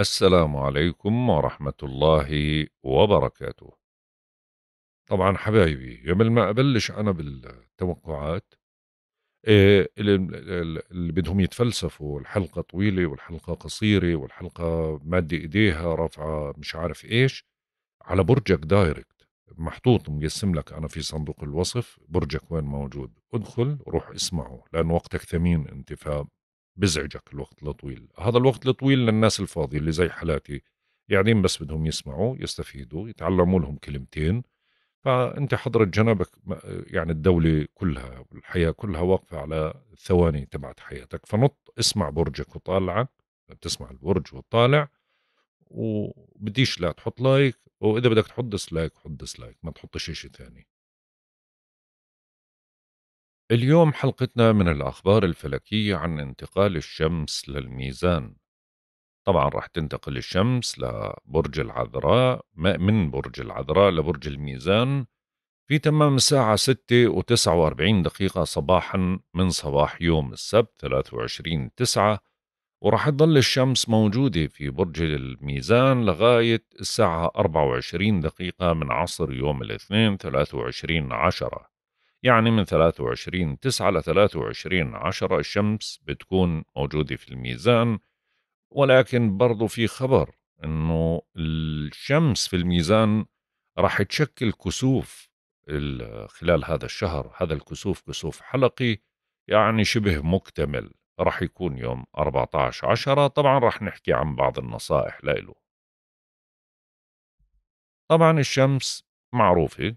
السلام عليكم ورحمة الله وبركاته طبعا حبايبي قبل ما أبلش أنا بالتوقعات آه، اللي بدهم يتفلسفوا الحلقة طويلة والحلقة قصيرة والحلقة مادة إيديها رافعة مش عارف إيش على برجك دايركت محطوط مقسم لك أنا في صندوق الوصف برجك وين موجود ادخل روح اسمعه لأن وقتك ثمين أنت فاهم بزعجك الوقت الطويل هذا الوقت الطويل للناس الفاضية اللي زي حالاتي قاعدين يعني بس بدهم يسمعوا يستفيدوا يتعلموا لهم كلمتين فأنت حضرت جنبك يعني الدولة كلها والحياة كلها واقفة على الثواني تبعت حياتك فنط اسمع برجك وطالعك بتسمع البرج وطالع وبديش لا تحط لايك واذا بدك تحط دسلايك حط دسلايك ما تحطش شيء ثاني اليوم حلقتنا من الأخبار الفلكية عن انتقال الشمس للميزان طبعا راح تنتقل الشمس لبرج العذراء من برج العذراء لبرج الميزان في تمام الساعة 6 و 49 دقيقة صباحا من صباح يوم السبت 23 تسعة وراح تظل الشمس موجودة في برج الميزان لغاية الساعة 24 دقيقة من عصر يوم الاثنين 23 عشرة يعني من 23 9 ل 23 10 الشمس بتكون موجودة في الميزان ولكن برضو في خبر انه الشمس في الميزان راح تشكل كسوف خلال هذا الشهر هذا الكسوف كسوف حلقي يعني شبه مكتمل راح يكون يوم 14 10 طبعا راح نحكي عن بعض النصائح لإله طبعا الشمس معروفة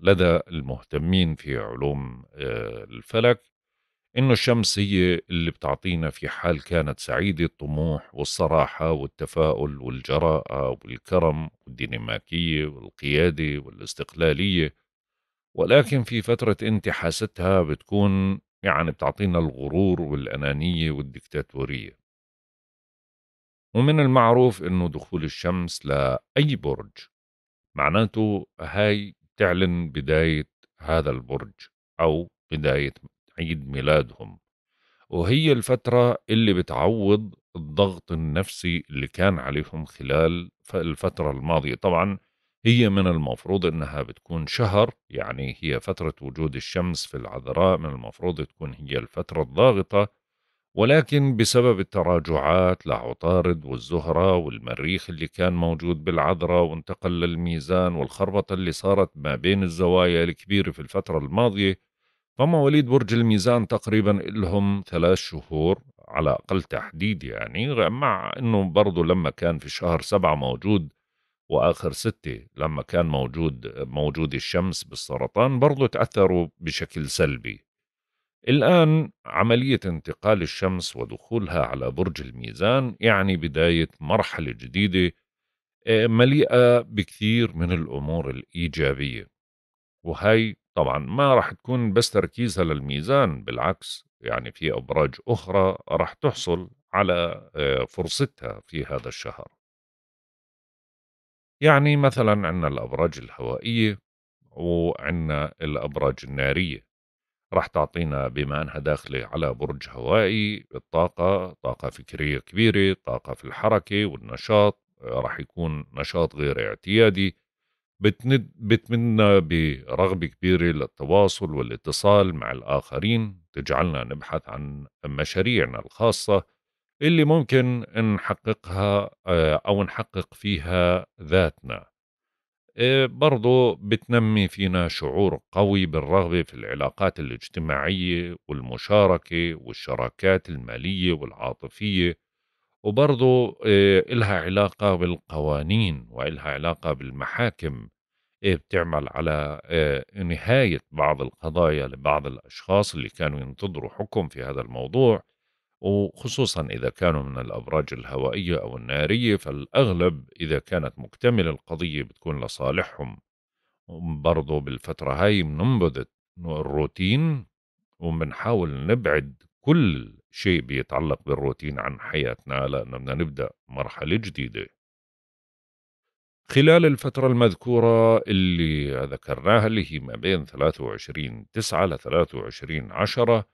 لدى المهتمين في علوم آه، الفلك إنه الشمس هي اللي بتعطينا في حال كانت سعيدة الطموح والصراحة والتفاؤل والجراءة والكرم والديناميكية والقيادة والاستقلالية ولكن في فترة انتحاستها بتكون يعني بتعطينا الغرور والأنانية والدكتاتورية ومن المعروف أنه دخول الشمس لأي برج معناته هاي تعلن بداية هذا البرج أو بداية عيد ميلادهم وهي الفترة اللي بتعوض الضغط النفسي اللي كان عليهم خلال الفترة الماضية طبعا هي من المفروض انها بتكون شهر يعني هي فترة وجود الشمس في العذراء من المفروض تكون هي الفترة الضاغطة ولكن بسبب التراجعات لعطارد والزهرة والمريخ اللي كان موجود بالعذراء وانتقل للميزان والخربطة اللي صارت ما بين الزوايا الكبيرة في الفترة الماضية فمواليد برج الميزان تقريبا لهم ثلاث شهور على أقل تحديد يعني مع أنه برضه لما كان في شهر سبعة موجود وآخر ستة لما كان موجود موجود الشمس بالسرطان برضه تأثروا بشكل سلبي الآن عملية انتقال الشمس ودخولها على برج الميزان يعني بداية مرحلة جديدة آه، مليئة بكثير من الأمور الإيجابية وهي طبعا ما رح تكون بس تركيزها للميزان بالعكس يعني في أبراج أخرى رح تحصل على آه، فرصتها في هذا الشهر يعني مثلا عندنا الأبراج الهوائية وعندنا الأبراج النارية راح تعطينا بما أنها داخلة على برج هوائي الطاقة طاقة فكرية كبيرة طاقة في الحركة والنشاط آه، راح يكون نشاط غير اعتيادي بتمنى برغبة كبيرة للتواصل والاتصال مع الآخرين تجعلنا نبحث عن مشاريعنا الخاصة اللي ممكن نحققها آه، أو نحقق فيها ذاتنا آه، برضو بتنمي فينا شعور قوي بالرغبة في العلاقات الاجتماعية والمشاركة والشراكات المالية والعاطفية وبرضو آه، إلها علاقة بالقوانين وإلها علاقة بالمحاكم آه، بتعمل على نهاية بعض القضايا لبعض الأشخاص اللي كانوا ينتظروا حكم في هذا الموضوع وخصوصا إذا كانوا من الأبراج الهوائية أو النارية فالأغلب إذا كانت مكتملة القضية بتكون لصالحهم برضو بالفترة هاي بننبذ الروتين وبنحاول نبعد كل شيء بيتعلق بالروتين عن حياتنا لأنه بدنا نبدأ مرحلة جديدة خلال الفترة المذكورة اللي ذكرناها اللي هي ما بين 23 9 ل 23 10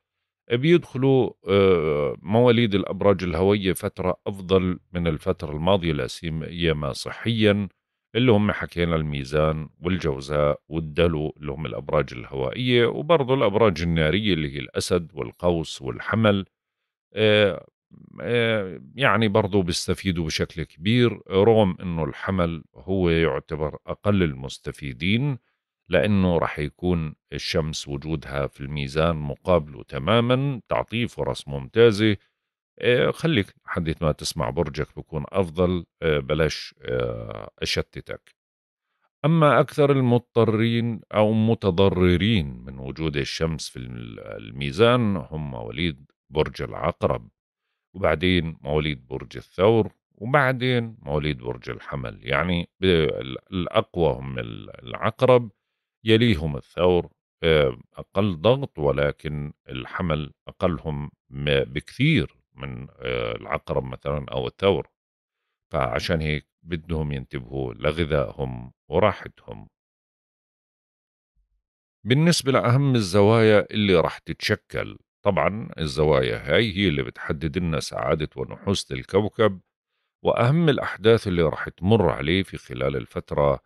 بيدخلوا آه، مواليد الأبراج الهوية فترة أفضل من الفترة الماضية لا سيما صحيا اللي هم حكينا الميزان والجوزاء والدلو اللي هم الأبراج الهوائية وبرضه الأبراج النارية اللي هي الأسد والقوس والحمل آه، آه، يعني برضه بيستفيدوا بشكل كبير رغم أنه الحمل هو يعتبر أقل المستفيدين لأنه رح يكون الشمس وجودها في الميزان مقابله تماما تعطيه فرص ممتازة آه، خليك حديث ما تسمع برجك بكون أفضل آه، بلاش آه، أشتتك أما أكثر المضطرين أو متضررين من وجود الشمس في الميزان هم مواليد برج العقرب وبعدين مواليد برج الثور وبعدين مواليد برج الحمل يعني الأقوى هم العقرب يليهم الثور آه، أقل ضغط ولكن الحمل أقلهم بكثير من آه، العقرب مثلا أو الثور فعشان هيك بدهم ينتبهوا لغذائهم وراحتهم بالنسبة لأهم الزوايا اللي راح تتشكل طبعا الزوايا هاي هي اللي بتحدد لنا سعادة ونحوسة الكوكب وأهم الأحداث اللي راح تمر عليه في خلال الفترة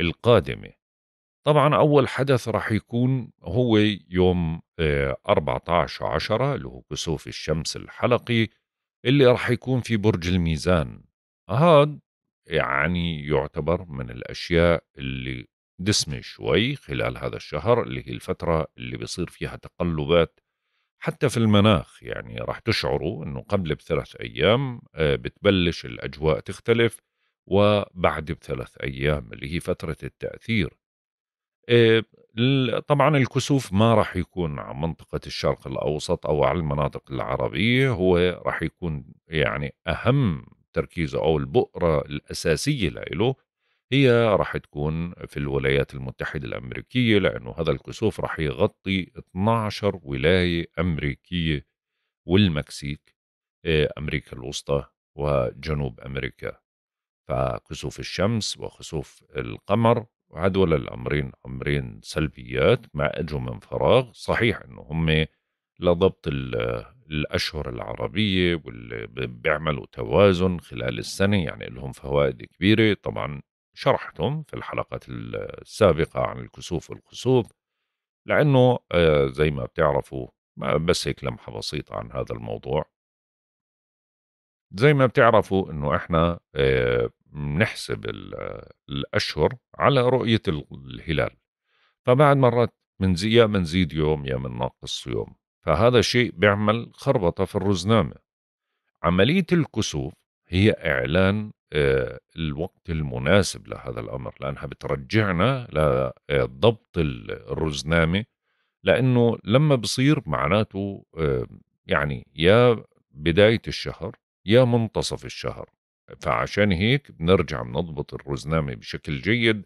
القادمة طبعا أول حدث راح يكون هو يوم 14 آه، عشرة اللي هو كسوف الشمس الحلقي اللي راح يكون في برج الميزان هذا يعني يعتبر من الأشياء اللي دسمة شوي خلال هذا الشهر اللي هي الفترة اللي بيصير فيها تقلبات حتى في المناخ يعني راح تشعروا أنه قبل بثلاث أيام آه، بتبلش الأجواء تختلف وبعد بثلاث أيام اللي هي فترة التأثير آه، طبعا الكسوف ما راح يكون على منطقة الشرق الأوسط أو على المناطق العربية هو راح يكون يعني أهم تركيزه أو البؤرة الأساسية له هي راح تكون في الولايات المتحدة الأمريكية لأنه هذا الكسوف راح يغطي 12 ولاية أمريكية والمكسيك آه، أمريكا الوسطى وجنوب أمريكا فكسوف الشمس وخسوف القمر وهدول الأمرين أمرين سلبيات ما أجوا من فراغ صحيح أنه هم لضبط الأشهر العربية واللي بيعملوا توازن خلال السنة يعني لهم فوائد كبيرة طبعا شرحتهم في الحلقات السابقة عن الكسوف والخسوف لأنه آه، زي ما بتعرفوا بس هيك لمحة بسيطة عن هذا الموضوع زي ما بتعرفوا انه احنا آه، بنحسب الأشهر على رؤية الهلال فبعد مرات من يا بنزيد يوم يا من ناقص يوم فهذا شيء بيعمل خربطة في الرزنامة عملية الكسوف هي إعلان آه، الوقت المناسب لهذا الأمر لأنها بترجعنا لضبط آه، الرزنامة لأنه لما بصير معناته آه، يعني يا بداية الشهر يا منتصف الشهر فعشان هيك بنرجع بنضبط الرزنامة بشكل جيد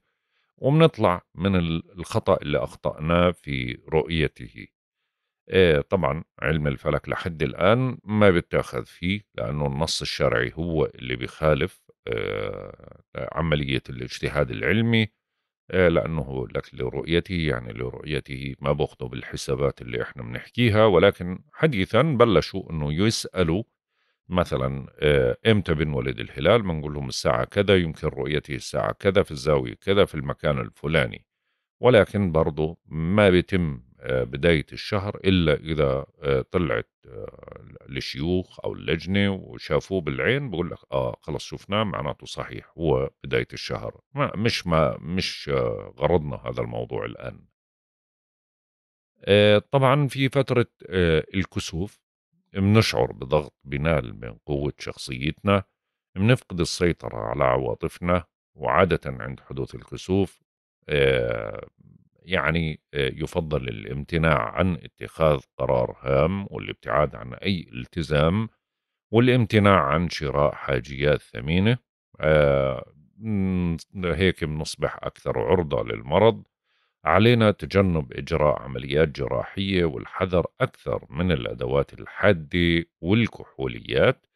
وبنطلع من الخطأ اللي أخطأناه في رؤيته إيه طبعا علم الفلك لحد الآن ما بيتاخذ فيه لأنه النص الشرعي هو اللي بيخالف إيه عملية الاجتهاد العلمي آه، لأنه لك لرؤيته يعني لرؤيته ما باخده بالحسابات اللي احنا بنحكيها ولكن حديثا بلشوا أنه يسألوا مثلا آه، امتى بنولد الهلال بنقول لهم الساعة كذا يمكن رؤيته الساعة كذا في الزاوية كذا في المكان الفلاني ولكن برضو ما بيتم آه، بداية الشهر إلا إذا آه، طلعت للشيوخ أو اللجنة وشافوه بالعين بقول لك آه خلص شفناه معناته صحيح هو بداية الشهر ما مش ما مش غرضنا هذا الموضوع الآن طبعا في فترة الكسوف منشعر بضغط بنال من قوة شخصيتنا منفقد السيطرة على عواطفنا وعادة عند حدوث الكسوف آه، يعني آه، يفضل الامتناع عن اتخاذ قرار هام والابتعاد عن أي التزام والامتناع عن شراء حاجيات ثمينة آه، هيك بنصبح أكثر عرضة للمرض علينا تجنب إجراء عمليات جراحية والحذر أكثر من الأدوات الحادة والكحوليات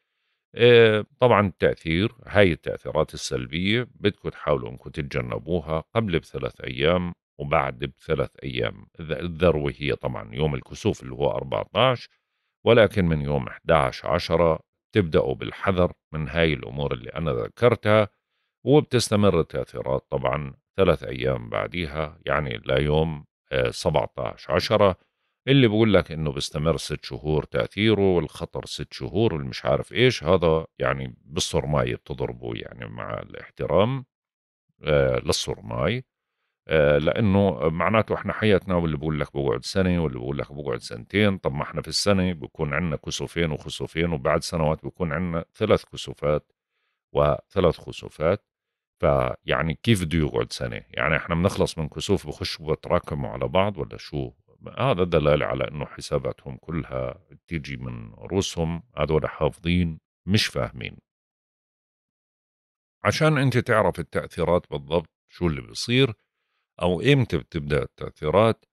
آه، طبعا التأثير هاي التأثيرات السلبية بدكم تحاولوا أنكم تتجنبوها قبل بثلاث أيام وبعد بثلاث أيام الذروة هي طبعا يوم الكسوف اللي هو 14 ولكن من يوم 11 عشرة تبدأوا بالحذر من هاي الأمور اللي أنا ذكرتها وبتستمر التأثيرات طبعا ثلاث أيام بعديها يعني ليوم 17 10 اللي بقول لك انه بيستمر ست شهور تاثيره والخطر ست شهور والمش عارف ايش هذا يعني بالصرماي بتضربه يعني مع الاحترام آه للصرماي آه لانه معناته احنا حياتنا واللي بقول لك بقعد سنه واللي بقول لك بقعد سنتين طب ما احنا في السنه بكون عندنا كسوفين وخسوفين وبعد سنوات بكون عندنا ثلاث كسوفات وثلاث خسوفات فيعني كيف بده يقعد سنه؟ يعني احنا بنخلص من كسوف بخشوا بتراكموا على بعض ولا شو؟ هذا دلاله على انه حساباتهم كلها تيجي من روسهم هذول حافظين مش فاهمين. عشان انت تعرف التاثيرات بالضبط شو اللي بيصير او امتى بتبدا التاثيرات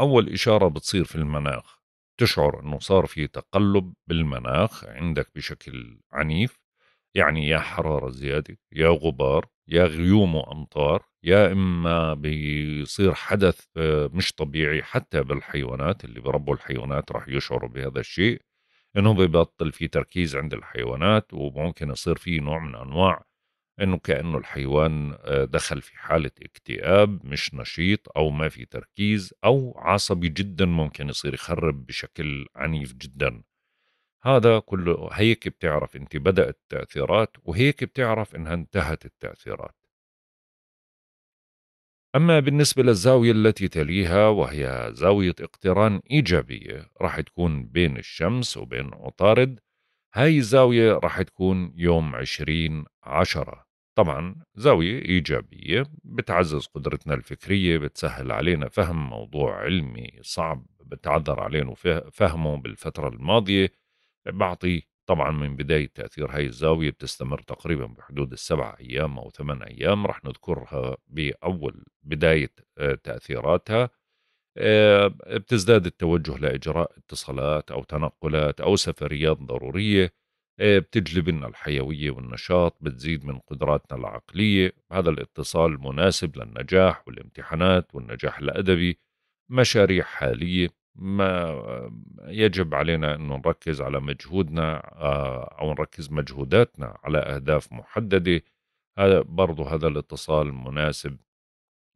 اول اشاره بتصير في المناخ تشعر انه صار في تقلب بالمناخ عندك بشكل عنيف يعني يا حرارة زيادة يا غبار يا غيوم وامطار يا اما بيصير حدث آه، مش طبيعي حتى بالحيوانات اللي بربوا الحيوانات راح يشعروا بهذا الشيء انه ببطل في تركيز عند الحيوانات وممكن يصير في نوع من انواع انه كانه الحيوان آه، دخل في حاله اكتئاب مش نشيط او ما في تركيز او عصبي جدا ممكن يصير يخرب بشكل عنيف جدا هذا كله هيك بتعرف انت بدأت التأثيرات وهيك بتعرف انها انتهت التأثيرات أما بالنسبة للزاوية التي تليها وهي زاوية اقتران إيجابية راح تكون بين الشمس وبين عطارد هاي الزاوية راح تكون يوم عشرين عشرة طبعا زاوية إيجابية بتعزز قدرتنا الفكرية بتسهل علينا فهم موضوع علمي صعب بتعذر علينا فهمه بالفترة الماضية بعطي طبعا من بداية تأثير هاي الزاوية بتستمر تقريبا بحدود السبع أيام أو ثمان أيام رح نذكرها بأول بداية آه، تأثيراتها آه، بتزداد التوجه لإجراء اتصالات أو تنقلات أو سفريات ضرورية آه، بتجلب لنا الحيوية والنشاط بتزيد من قدراتنا العقلية هذا الاتصال مناسب للنجاح والامتحانات والنجاح الأدبي مشاريع حالية ما يجب علينا أن نركز على مجهودنا آه، أو نركز مجهوداتنا على أهداف محددة هذا برضو هذا الاتصال مناسب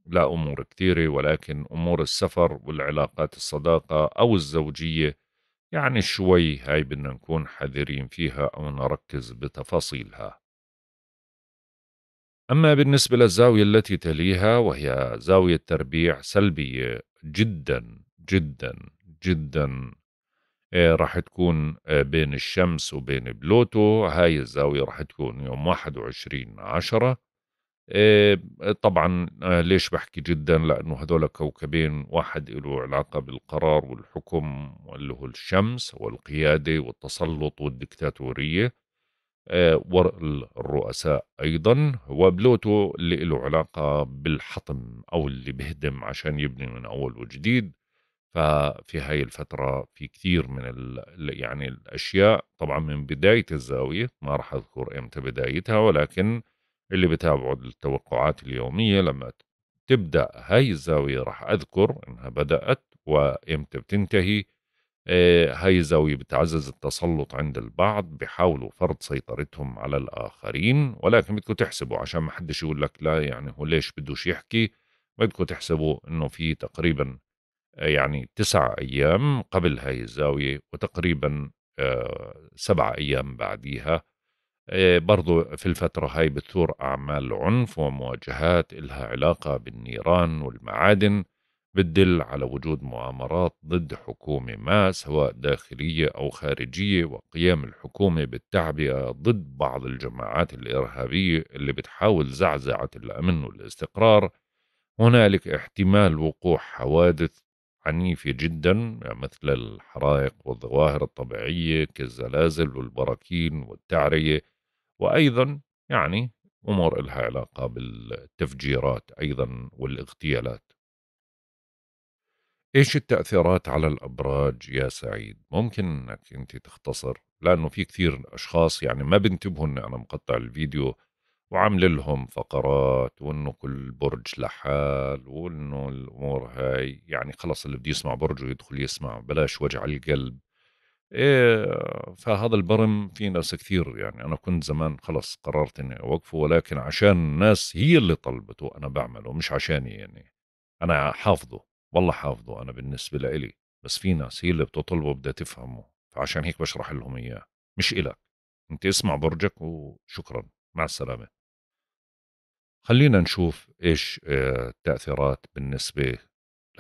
لا أمور كثيرة ولكن أمور السفر والعلاقات الصداقة أو الزوجية يعني شوي هاي بدنا نكون حذرين فيها أو نركز بتفاصيلها أما بالنسبة للزاوية التي تليها وهي زاوية تربيع سلبية جدا جدا جدا آه، راح تكون آه، بين الشمس وبين بلوتو هاي الزاوية راح تكون يوم 21 عشرة آه، طبعا ليش بحكي جدا لأنه هذول كوكبين واحد له علاقة بالقرار والحكم واللي هو الشمس والقيادة والتسلط والدكتاتورية والرؤساء أيضا وبلوتو اللي له علاقة بالحطم أو اللي بهدم عشان يبني من أول وجديد ففي هاي الفترة في كثير من ال يعني الأشياء طبعا من بداية الزاوية ما راح أذكر إمتى بدايتها ولكن اللي بتابعوا التوقعات اليومية لما تبدأ هاي الزاوية راح أذكر إنها بدأت وإمتى بتنتهي هاي الزاوية بتعزز التسلط عند البعض بحاولوا فرض سيطرتهم على الآخرين ولكن بدكم تحسبوا عشان ما حدش يقول لك لا يعني هو ليش بدوش يحكي بدكم تحسبوا إنه في تقريباً يعني تسع أيام قبل هاي الزاوية وتقريبا آه، سبع أيام بعديها آه، برضو في الفترة هاي بتثور أعمال عنف ومواجهات إلها علاقة بالنيران والمعادن بتدل على وجود مؤامرات ضد حكومة ما سواء داخلية أو خارجية وقيام الحكومة بالتعبئة ضد بعض الجماعات الإرهابية اللي بتحاول زعزعة الأمن والاستقرار هنالك احتمال وقوع حوادث عنيفة جدا مثل الحرائق والظواهر الطبيعية كالزلازل والبراكين والتعرية وأيضا يعني أمور لها علاقة بالتفجيرات أيضا والاغتيالات إيش التأثيرات على الأبراج يا سعيد؟ ممكن أنك أنت تختصر لأنه في كثير أشخاص يعني ما بنتبهوا أن أنا مقطع الفيديو وعامل لهم فقرات وانه كل برج لحال وانه الامور هاي يعني خلص اللي بده يسمع برجه يدخل يسمع بلاش وجع القلب إيه فهذا البرم في ناس كثير يعني انا كنت زمان خلص قررت اني اوقفه ولكن عشان الناس هي اللي طلبته انا بعمله مش عشاني يعني انا حافظه والله حافظه انا بالنسبه لإلي بس في ناس هي اللي بتطلبه بدها تفهمه فعشان هيك بشرح لهم اياه مش إلك انت اسمع برجك وشكرا مع السلامه خلينا نشوف ايش التاثيرات آه، بالنسبه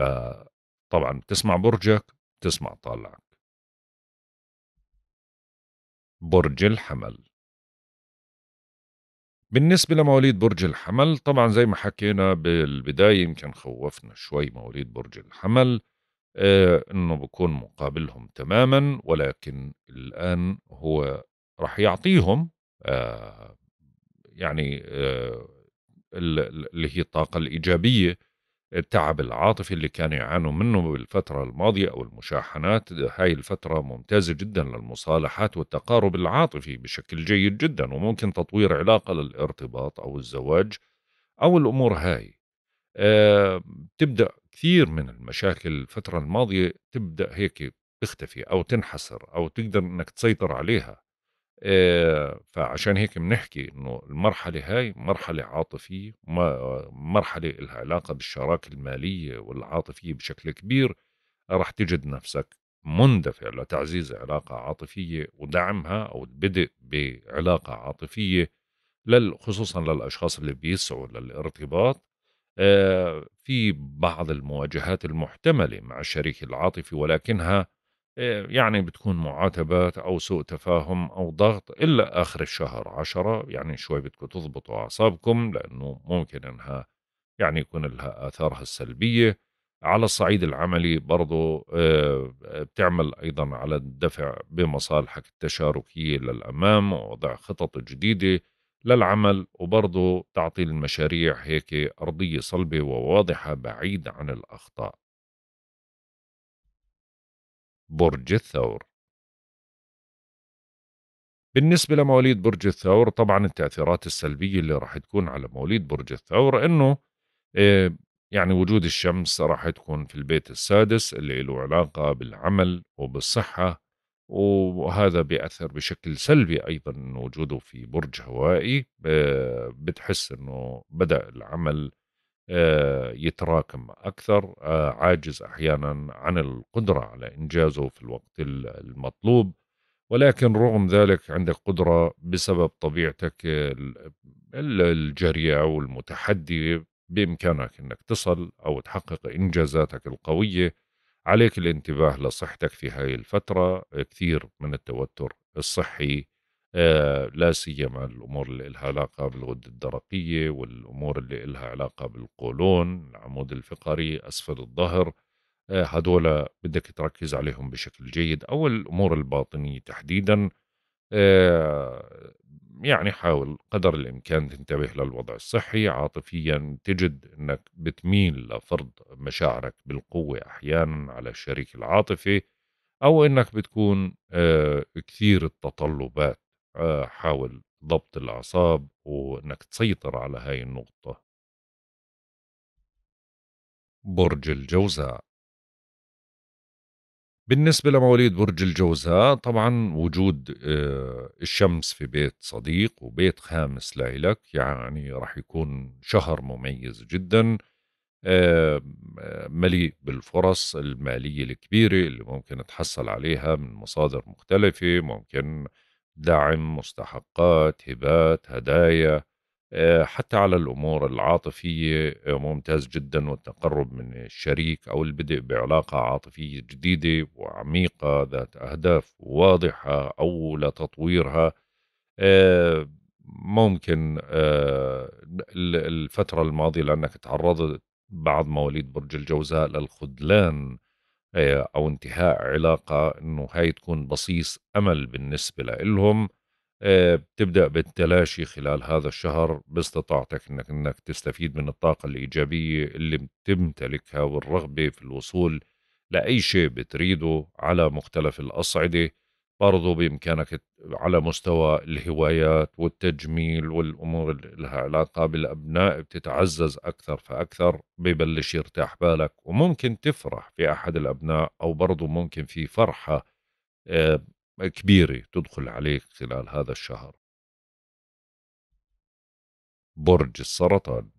ل طبعا بتسمع برجك بتسمع طالعك برج الحمل بالنسبة لمواليد برج الحمل طبعا زي ما حكينا بالبداية يمكن خوفنا شوي مواليد برج الحمل آه انه بكون مقابلهم تماما ولكن الان هو راح يعطيهم آه يعني آه اللي هي الطاقة الإيجابية التعب العاطفي اللي كانوا يعانوا منه بالفترة الماضية أو المشاحنات هاي الفترة ممتازة جدا للمصالحات والتقارب العاطفي بشكل جيد جدا وممكن تطوير علاقة للارتباط أو الزواج أو الأمور هاي أه تبدأ كثير من المشاكل الفترة الماضية تبدأ هيك تختفي أو تنحسر أو تقدر أنك تسيطر عليها آه، فعشان هيك بنحكي انه المرحله هاي مرحله عاطفيه مرحله لها علاقه بالشراكه الماليه والعاطفيه بشكل كبير راح تجد نفسك مندفع لتعزيز علاقه عاطفيه ودعمها او البدء بعلاقه عاطفيه خصوصا للاشخاص اللي بيسعوا للارتباط آه، في بعض المواجهات المحتمله مع الشريك العاطفي ولكنها آه، يعني بتكون معاتبات أو سوء تفاهم أو ضغط إلا آخر الشهر عشرة يعني شوي بدكم تضبطوا أعصابكم لأنه ممكن أنها يعني يكون لها آثارها السلبية على الصعيد العملي برضو آه، بتعمل أيضا على الدفع بمصالحك التشاركية للأمام ووضع خطط جديدة للعمل وبرضو تعطي المشاريع هيك أرضية صلبة وواضحة بعيد عن الأخطاء برج الثور بالنسبة لمواليد برج الثور طبعا التأثيرات السلبية اللي راح تكون على مواليد برج الثور انه آه، يعني وجود الشمس راح تكون في البيت السادس اللي له علاقة بالعمل وبالصحة وهذا بيأثر بشكل سلبي أيضا وجوده في برج هوائي آه، بتحس أنه بدأ العمل آه، يتراكم أكثر آه، عاجز أحيانا عن القدرة على إنجازه في الوقت المطلوب ولكن رغم ذلك عندك قدرة بسبب طبيعتك الجريعه والمتحدي بإمكانك أنك تصل أو تحقق إنجازاتك القوية عليك الانتباه لصحتك في هاي الفترة كثير من التوتر الصحي آه، لا سيما الامور اللي لها علاقه بالغده الدرقيه والامور اللي لها علاقه بالقولون العمود الفقري اسفل الظهر آه، هدول بدك تركز عليهم بشكل جيد او الامور الباطنيه تحديدا آه، يعني حاول قدر الامكان تنتبه للوضع الصحي عاطفيا تجد انك بتميل لفرض مشاعرك بالقوه احيانا على الشريك العاطفي او انك بتكون كثير التطلبات آه، حاول ضبط الأعصاب وإنك تسيطر على هاي النقطة برج الجوزاء بالنسبة لمواليد برج الجوزاء طبعا وجود آه، الشمس في بيت صديق وبيت خامس لإلك يعني راح يكون شهر مميز جدا مليء بالفرص المالية الكبيرة اللي ممكن تحصل عليها من مصادر مختلفة ممكن دعم مستحقات هبات هدايا آه، حتى على الأمور العاطفية آه، ممتاز جدا والتقرب من الشريك أو البدء بعلاقة عاطفية جديدة وعميقة ذات أهداف واضحة أو لتطويرها آه، ممكن الفترة الماضية لأنك تعرضت بعض مواليد برج الجوزاء للخذلان آه، أو انتهاء علاقة إنه هاي تكون بصيص أمل بالنسبة لإلهم آه، بتبدأ بالتلاشي خلال هذا الشهر باستطاعتك إنك, إنك تستفيد من الطاقة الإيجابية اللي بتمتلكها والرغبة في الوصول لأي شيء بتريده على مختلف الأصعدة برضو بإمكانك على مستوى الهوايات والتجميل والأمور اللي لها علاقة بالأبناء بتتعزز أكثر فأكثر ببلش يرتاح بالك وممكن تفرح في أحد الأبناء أو برضو ممكن في فرحة آه، كبيرة تدخل عليك خلال هذا الشهر برج السرطان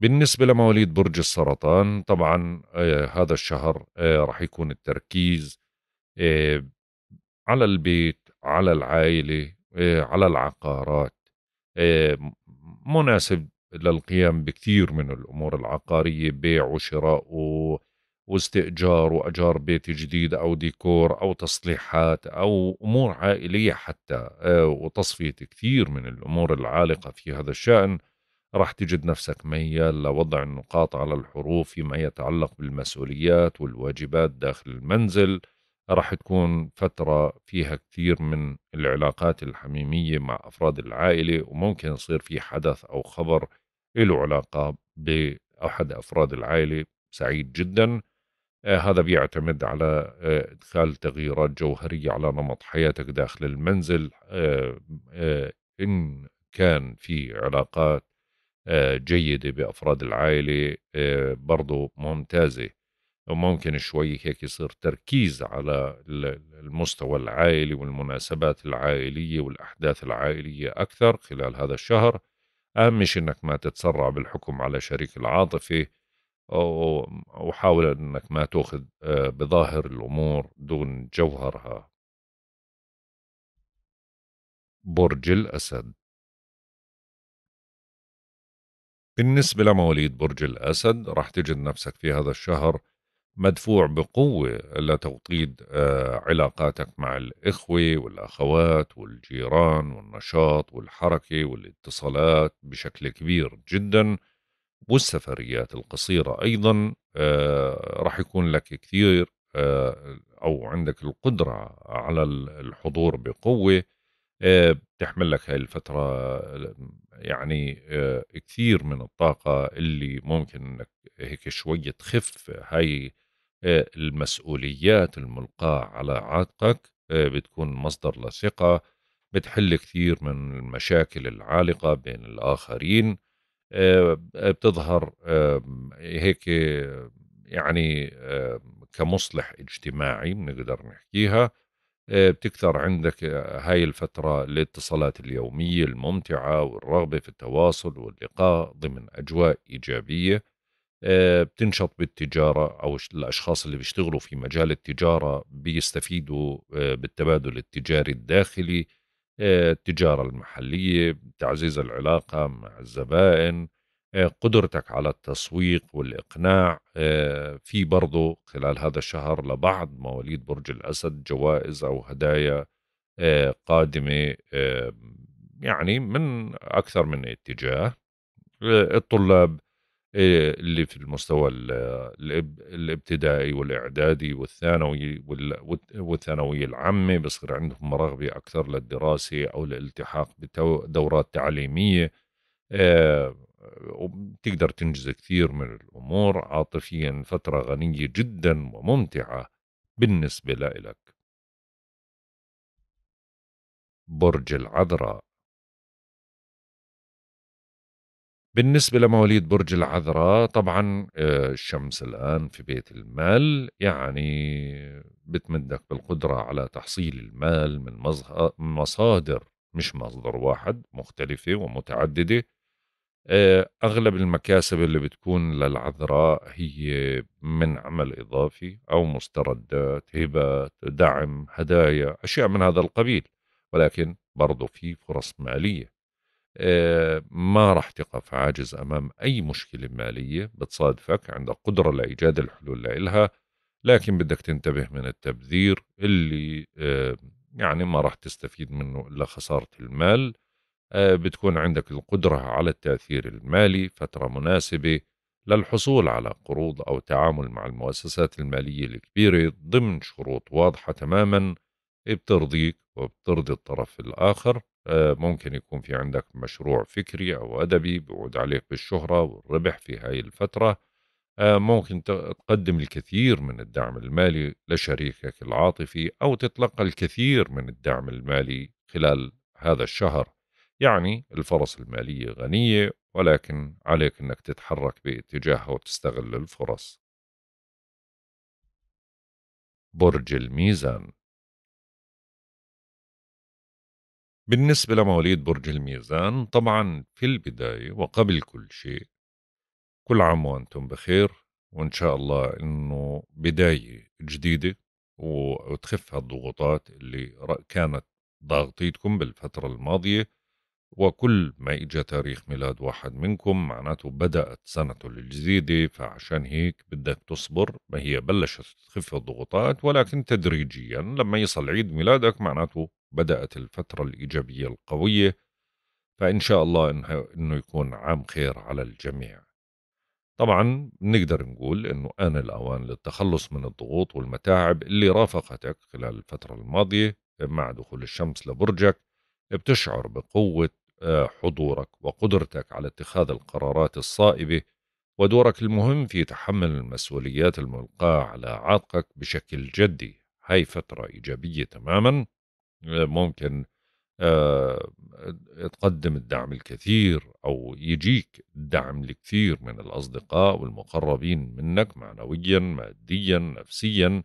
بالنسبة لمواليد برج السرطان طبعا آه، هذا الشهر آه، رح يكون التركيز إيه على البيت على العائلة إيه على العقارات إيه مناسب للقيام بكثير من الأمور العقارية بيع وشراء و... واستئجار وأجار بيت جديد أو ديكور أو تصليحات أو أمور عائلية حتى إيه وتصفية كثير من الأمور العالقة في هذا الشأن راح تجد نفسك ميال لوضع النقاط على الحروف فيما يتعلق بالمسؤوليات والواجبات داخل المنزل راح تكون فترة فيها كثير من العلاقات الحميمية مع أفراد العائلة وممكن يصير في حدث أو خبر له علاقة بأحد أفراد العائلة سعيد جدا آه هذا بيعتمد على آه إدخال تغييرات جوهرية على نمط حياتك داخل المنزل آه, آه، إن كان في علاقات آه، جيدة بأفراد العائلة آه، برضو ممتازة وممكن شوي هيك يصير تركيز على المستوى العائلي والمناسبات العائلية والأحداث العائلية أكثر خلال هذا الشهر أهم شيء أنك ما تتسرع بالحكم على شريك العاطفة وحاول أنك ما تأخذ آه، بظاهر الأمور دون جوهرها برج الأسد بالنسبة لمواليد برج الأسد راح تجد نفسك في هذا الشهر مدفوع بقوة لتوطيد آه، علاقاتك مع الإخوة والأخوات والجيران والنشاط والحركة والاتصالات بشكل كبير جدا والسفريات القصيرة أيضا آه، رح يكون لك كثير آه، أو عندك القدرة على الحضور بقوة بتحمل لك هاي الفترة يعني كثير من الطاقة اللي ممكن انك هيك شوية تخف هاي آه، المسؤوليات الملقاة على عاتقك آه، بتكون مصدر لثقة بتحل كثير من المشاكل العالقة بين الآخرين آه، بتظهر هيك يعني كمصلح اجتماعي بنقدر نحكيها بتكثر عندك هاي الفترة الاتصالات اليومية الممتعة والرغبة في التواصل واللقاء ضمن أجواء إيجابية آه، بتنشط بالتجارة أو الأشخاص اللي بيشتغلوا في مجال التجارة بيستفيدوا آه، بالتبادل التجاري الداخلي آه، التجارة المحلية تعزيز العلاقة مع الزبائن قدرتك على التسويق والإقناع في برضو خلال هذا الشهر لبعض مواليد برج الأسد جوائز أو هدايا قادمة يعني من أكثر من اتجاه الطلاب آه، اللي في المستوى الابتدائي والاعدادي والثانوي والثانوي العامه بصير عندهم رغبه اكثر للدراسه او الالتحاق بدورات تعليميه آه، وبتقدر تنجز كثير من الامور عاطفيا فتره غنيه جدا وممتعه بالنسبه لك برج العذراء بالنسبة لمواليد برج العذراء طبعا آه، الشمس الآن في بيت المال يعني بتمدك بالقدرة على تحصيل المال من مصادر مش مصدر واحد مختلفة ومتعددة آه، أغلب المكاسب اللي بتكون للعذراء هي من عمل إضافي أو مستردات هبات دعم هدايا أشياء من هذا القبيل ولكن برضو في فرص مالية آه، ما راح تقف عاجز أمام أي مشكلة مالية بتصادفك عندك قدرة لإيجاد الحلول لها لكن بدك تنتبه من التبذير اللي آه، يعني ما راح تستفيد منه إلا خسارة المال آه، بتكون عندك القدرة على التأثير المالي فترة مناسبة للحصول على قروض أو تعامل مع المؤسسات المالية الكبيرة ضمن شروط واضحة تماما بترضيك وبترضي الطرف الآخر آه، ممكن يكون في عندك مشروع فكري أو أدبي بيعود عليك بالشهرة والربح في هاي الفترة آه، ممكن تقدم الكثير من الدعم المالي لشريكك العاطفي أو تتلقى الكثير من الدعم المالي خلال هذا الشهر يعني الفرص المالية غنية ولكن عليك أنك تتحرك باتجاهها وتستغل الفرص برج الميزان بالنسبة لمواليد برج الميزان طبعا في البداية وقبل كل شيء كل عام وأنتم بخير وإن شاء الله إنه بداية جديدة وتخف هالضغوطات اللي كانت ضاغطيتكم بالفترة الماضية وكل ما إجا تاريخ ميلاد واحد منكم معناته بدأت سنته الجديدة فعشان هيك بدك تصبر ما هي بلشت تخف الضغوطات ولكن تدريجيا لما يصل عيد ميلادك معناته بدأت الفترة الإيجابية القوية فإن شاء الله إنه يكون عام خير على الجميع طبعا نقدر نقول إنه آن الأوان للتخلص من الضغوط والمتاعب اللي رافقتك خلال الفترة الماضية مع دخول الشمس لبرجك بتشعر بقوة آه، حضورك وقدرتك على اتخاذ القرارات الصائبة ودورك المهم في تحمل المسؤوليات الملقاة على عاتقك بشكل جدي هاي فترة إيجابية تماما آه، ممكن آه، تقدم الدعم الكثير أو يجيك دعم لكثير من الأصدقاء والمقربين منك معنويا ماديا نفسيا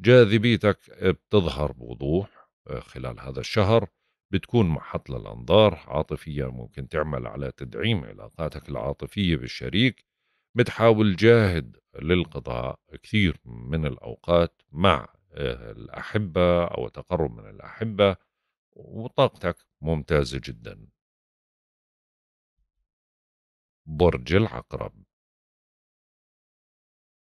جاذبيتك بتظهر بوضوح آه، خلال هذا الشهر بتكون محط للأنظار عاطفيا ممكن تعمل على تدعيم علاقاتك العاطفية بالشريك بتحاول جاهد للقضاء كثير من الأوقات مع الأحبة أو التقرب من الأحبة وطاقتك ممتازة جدا برج العقرب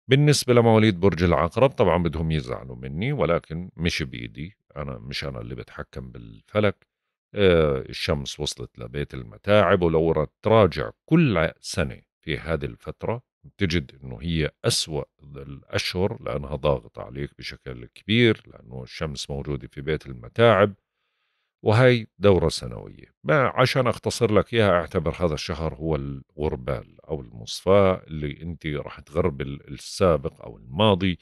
بالنسبة لمواليد برج العقرب طبعا بدهم يزعلوا مني ولكن مش بإيدي أنا مش أنا اللي بتحكم بالفلك آه، الشمس وصلت لبيت المتاعب ولو تراجع كل سنة في هذه الفترة تجد انه هي أسوأ الاشهر لانها ضاغطه عليك بشكل كبير لانه الشمس موجوده في بيت المتاعب وهي دورة سنوية ما عشان أختصر لك إياها أعتبر هذا الشهر هو الغربال أو المصفاة اللي أنت راح تغرب السابق أو الماضي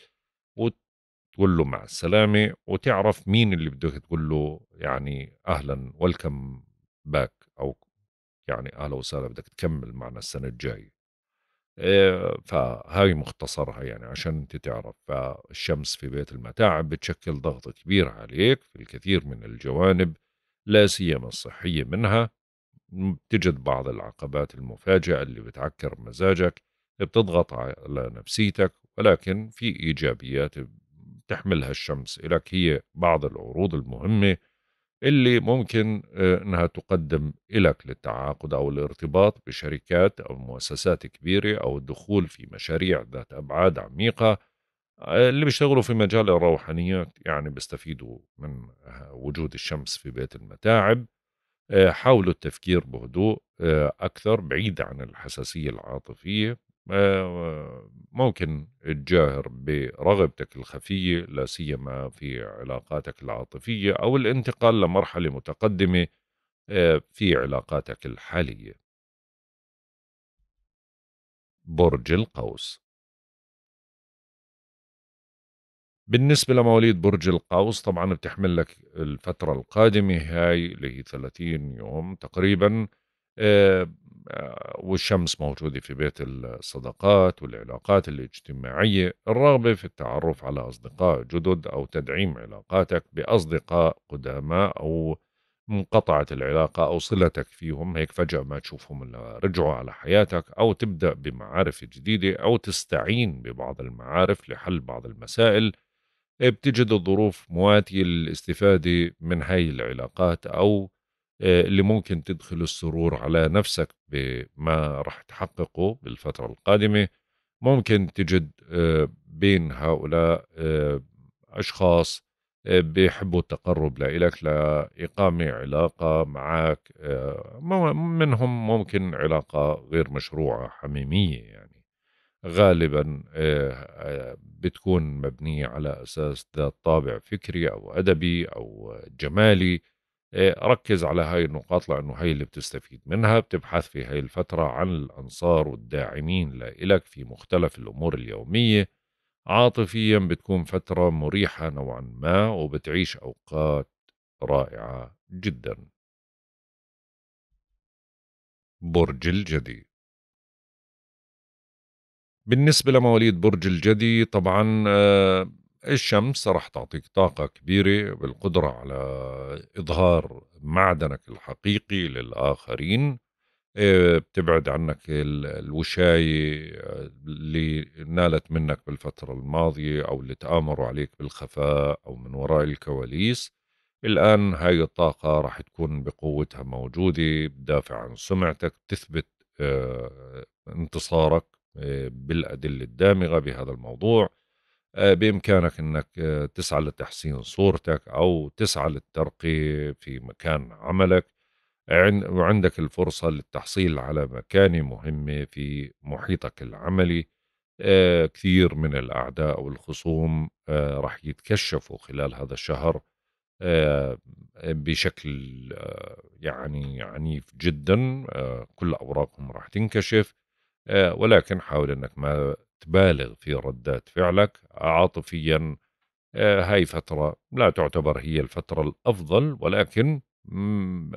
وتقول له مع السلامة وتعرف مين اللي بدك تقول له يعني أهلا ويلكم باك أو يعني أهلا وسهلا بدك تكمل معنا السنة الجاية إيه، فهاي مختصرها يعني عشان انت تعرف فالشمس في بيت المتاعب بتشكل ضغط كبير عليك في الكثير من الجوانب لا سيما الصحية منها بتجد بعض العقبات المفاجئة اللي بتعكر مزاجك بتضغط على نفسيتك ولكن في إيجابيات تحملها الشمس لك هي بعض العروض المهمة اللي ممكن آه، انها تقدم لك للتعاقد او الارتباط بشركات او مؤسسات كبيره او الدخول في مشاريع ذات ابعاد عميقه آه، اللي بيشتغلوا في مجال الروحانيات يعني بيستفيدوا من آه، وجود الشمس في بيت المتاعب حاولوا التفكير بهدوء أكثر بعيد عن الحساسية العاطفية آه، ممكن تجاهر برغبتك الخفية لا سيما في علاقاتك العاطفية أو الانتقال لمرحلة متقدمة آه، في علاقاتك الحالية. برج القوس بالنسبة لمواليد برج القوس طبعا بتحمل لك الفترة القادمة هاي اللي هي 30 يوم تقريبا آه، والشمس موجودة في بيت الصداقات والعلاقات الاجتماعية الرغبة في التعرف على أصدقاء جدد أو تدعيم علاقاتك بأصدقاء قدامى أو انقطعت العلاقة أو صلتك فيهم هيك فجأة ما تشوفهم إلا رجعوا على حياتك أو تبدأ بمعارف جديدة أو تستعين ببعض المعارف لحل بعض المسائل بتجد الظروف مواتية للاستفادة من هاي العلاقات أو آه، اللي ممكن تدخل السرور على نفسك بما راح تحققه بالفترة القادمة ممكن تجد آه، بين هؤلاء آه، أشخاص بيحبوا التقرب لإلك لإقامة علاقة معك منهم ممكن علاقة غير مشروعة حميمية يعني غالبا بتكون مبنية على أساس ذات طابع فكري أو أدبي أو جمالي إيه، ركز على هاي النقاط لأنه هاي اللي بتستفيد منها بتبحث في هاي الفترة عن الأنصار والداعمين لإلك في مختلف الأمور اليومية عاطفيا بتكون فترة مريحة نوعا ما وبتعيش أوقات رائعة جدا برج الجدي بالنسبة لمواليد برج الجدي طبعا آه، الشمس راح تعطيك طاقة كبيرة بالقدرة على إظهار معدنك الحقيقي للآخرين آه، بتبعد عنك الوشاية آه، اللي نالت منك بالفترة الماضية أو اللي تآمروا عليك بالخفاء أو من وراء الكواليس الآن هاي الطاقة راح تكون بقوتها موجودة بدافع عن سمعتك تثبت آه، انتصارك بالأدلة الدامغة بهذا الموضوع آه، بإمكانك أنك آه، تسعى لتحسين صورتك أو تسعى للترقي في مكان عملك وعندك الفرصة للتحصيل على مكانة مهمة في محيطك العملي آه، كثير من الأعداء والخصوم راح يتكشفوا خلال هذا الشهر بشكل يعني عنيف جدا كل أوراقهم راح تنكشف ولكن حاول أنك ما تبالغ في ردات فعلك عاطفيا آه، هاي فترة لا تعتبر هي الفترة الأفضل ولكن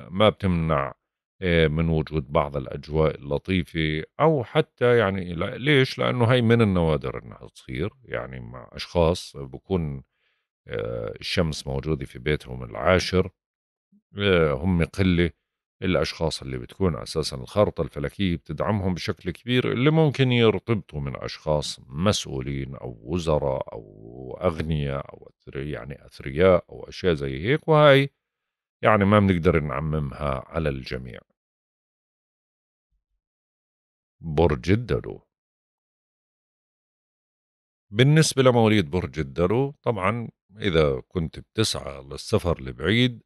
ما بتمنع آه، من وجود بعض الأجواء اللطيفة أو حتى يعني ليش لأنه هاي من النوادر أنها تصير يعني مع أشخاص بكون آه، الشمس موجودة في بيتهم العاشر هم قلة الأشخاص اللي بتكون أساسا الخارطة الفلكية بتدعمهم بشكل كبير اللي ممكن يرتبطوا من أشخاص مسؤولين أو وزراء أو أغنياء أو يعني أثرياء أو أشياء زي هيك وهاي يعني ما بنقدر نعممها على الجميع برج الدلو بالنسبة لمواليد برج الدلو طبعا إذا كنت بتسعى للسفر لبعيد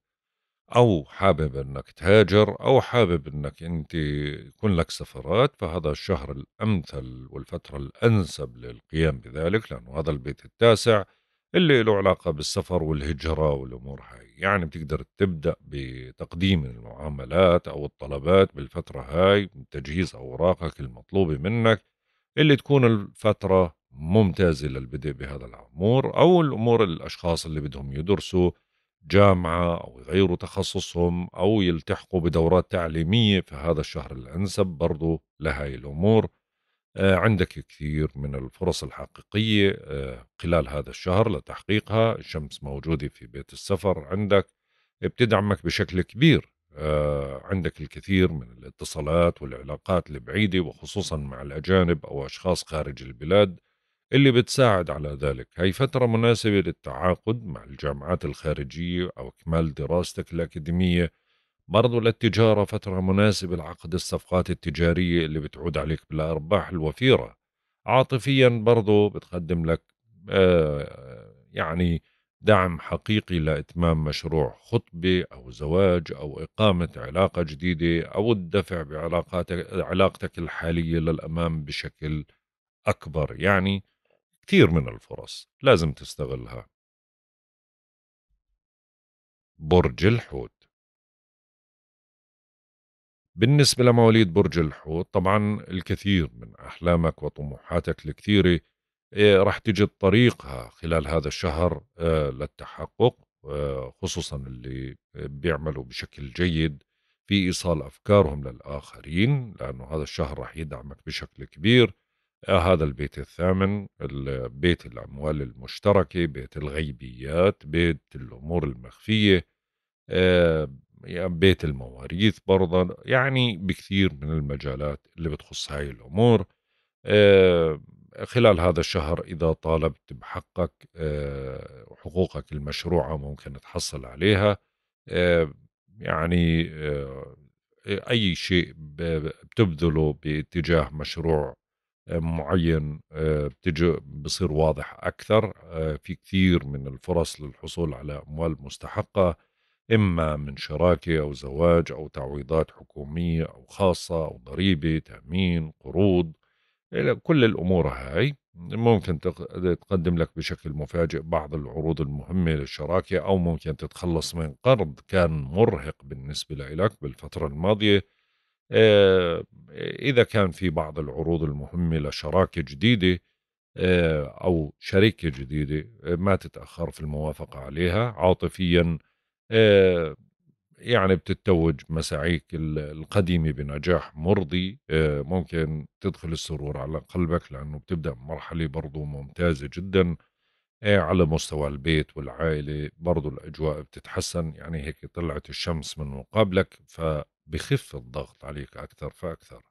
او حابب انك تهاجر او حابب انك انت يكون لك سفرات فهذا الشهر الامثل والفتره الانسب للقيام بذلك لانه هذا البيت التاسع اللي له علاقة بالسفر والهجرة والأمور هاي يعني بتقدر تبدأ بتقديم المعاملات أو الطلبات بالفترة هاي تجهيز أوراقك المطلوبة منك اللي تكون الفترة ممتازة للبدء بهذا الأمور أو الأمور الأشخاص اللي بدهم يدرسوا جامعة أو يغيروا تخصصهم أو يلتحقوا بدورات تعليمية في هذا الشهر الأنسب برضو لهاي الأمور آه، عندك كثير من الفرص الحقيقية آه، خلال هذا الشهر لتحقيقها الشمس موجودة في بيت السفر عندك بتدعمك بشكل كبير آه، عندك الكثير من الاتصالات والعلاقات البعيدة وخصوصا مع الأجانب أو أشخاص خارج البلاد اللي بتساعد على ذلك هي فترة مناسبة للتعاقد مع الجامعات الخارجية أو إكمال دراستك الأكاديمية برضو للتجارة فترة مناسبة لعقد الصفقات التجارية اللي بتعود عليك بالأرباح الوفيرة عاطفيا برضو بتقدم لك آه يعني دعم حقيقي لإتمام مشروع خطبة أو زواج أو إقامة علاقة جديدة أو الدفع بعلاقاتك علاقتك الحالية للأمام بشكل أكبر يعني كثير من الفرص لازم تستغلها برج الحوت بالنسبة لمواليد برج الحوت طبعا الكثير من أحلامك وطموحاتك الكثيرة آه، رح تجد طريقها خلال هذا الشهر آه، للتحقق آه، خصوصا اللي بيعملوا بشكل جيد في إيصال أفكارهم للآخرين لأنه هذا الشهر رح يدعمك بشكل كبير آه، هذا البيت الثامن بيت الأموال المشتركة بيت الغيبيات بيت الأمور المخفية آه، يعني بيت المواريث برضا يعني بكثير من المجالات اللي بتخص هاي الأمور آه، خلال هذا الشهر إذا طالبت بحقك حقوقك المشروعة ممكن تحصل عليها يعني أي شيء بتبذله باتجاه مشروع معين آه، بتجي بصير واضح أكثر آه، في كثير من الفرص للحصول على أموال مستحقة إما من شراكة أو زواج أو تعويضات حكومية أو خاصة أو ضريبة تأمين قروض كل الأمور هاي ممكن تقدم لك بشكل مفاجئ بعض العروض المهمة للشراكة أو ممكن تتخلص من قرض كان مرهق بالنسبة لك بالفترة الماضية آه، إذا كان في بعض العروض المهمة لشراكة جديدة آه، أو شركة جديدة آه، ما تتأخر في الموافقة عليها عاطفيا يعني بتتوج مساعيك القديمة بنجاح مرضي ممكن تدخل السرور على قلبك لأنه بتبدأ مرحلة برضو ممتازة جدا على مستوى البيت والعائلة برضو الأجواء بتتحسن يعني هيك طلعت الشمس من مقابلك ف بخف الضغط عليك أكثر فأكثر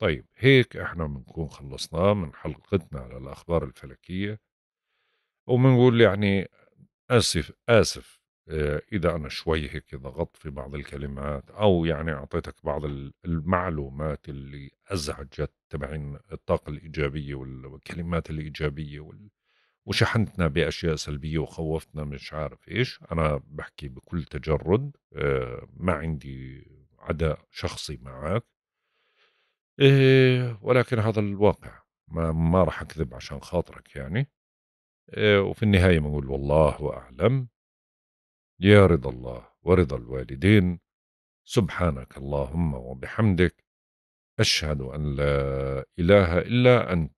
طيب هيك احنا بنكون خلصنا من حلقتنا على الأخبار الفلكية وبنقول يعني آسف آسف آه، إذا أنا شوي هيك ضغطت في بعض الكلمات أو يعني أعطيتك بعض المعلومات اللي أزعجت تبعين الطاقة الإيجابية والكلمات الإيجابية وال وشحنتنا باشياء سلبيه وخوفتنا مش عارف ايش انا بحكي بكل تجرد آه، ما عندي عداء شخصي معك آه، ولكن هذا الواقع ما ما راح اكذب عشان خاطرك يعني آه، وفي النهايه بنقول والله اعلم يا رضا الله ورضا الوالدين سبحانك اللهم وبحمدك أشهد أن لا إله إلا أنت